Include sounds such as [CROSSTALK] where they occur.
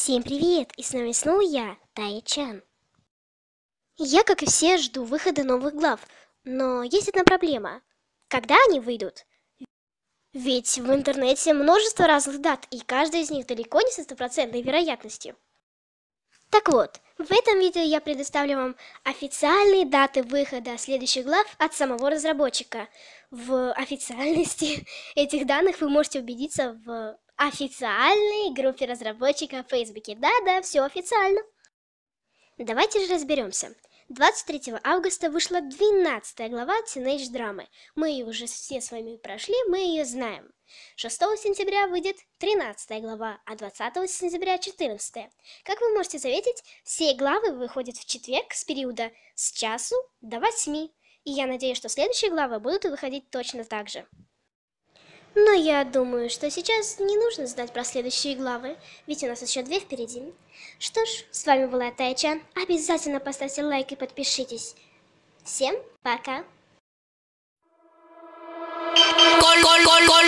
Всем привет! И с вами снова я, Тая Чан. Я, как и все, жду выхода новых глав, но есть одна проблема. Когда они выйдут? Ведь в интернете множество разных дат, и каждая из них далеко не со стопроцентной вероятностью. Так вот, в этом видео я предоставлю вам официальные даты выхода следующих глав от самого разработчика. В официальности [LAUGHS] этих данных вы можете убедиться в официальной группе разработчиков в Фейсбуке. Да-да, все официально. Давайте же разберемся. 23 августа вышла 12 глава Teenage драмы. Мы ее уже все с вами прошли, мы ее знаем. 6 сентября выйдет 13 глава, а 20 сентября 14. Как вы можете заметить, все главы выходят в четверг с периода с часу до 8. И я надеюсь, что следующие главы будут выходить точно так же. Но я думаю, что сейчас не нужно знать про следующие главы, ведь у нас еще две впереди. Что ж, с вами была Тайчан. Обязательно поставьте лайк и подпишитесь. Всем пока! Gol, gol, gol, gol.